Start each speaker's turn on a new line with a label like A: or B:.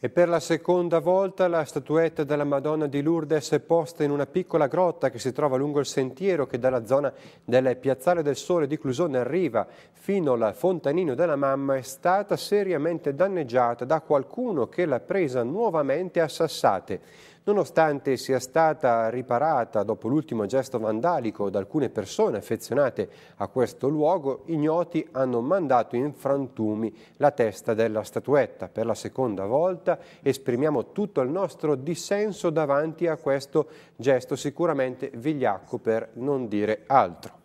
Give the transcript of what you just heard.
A: E per la seconda volta la statuetta della Madonna di Lourdes è posta in una piccola grotta che si trova lungo il sentiero che dalla zona del Piazzale del Sole di Clusone arriva fino al fontanino della mamma è stata seriamente danneggiata da qualcuno che l'ha presa nuovamente a sassate nonostante sia stata riparata dopo l'ultimo gesto vandalico da alcune persone affezionate a questo luogo, ignoti hanno mandato in frantumi la testa della statuetta. Per la seconda volta esprimiamo tutto il nostro dissenso davanti a questo gesto sicuramente vigliacco per non dire altro.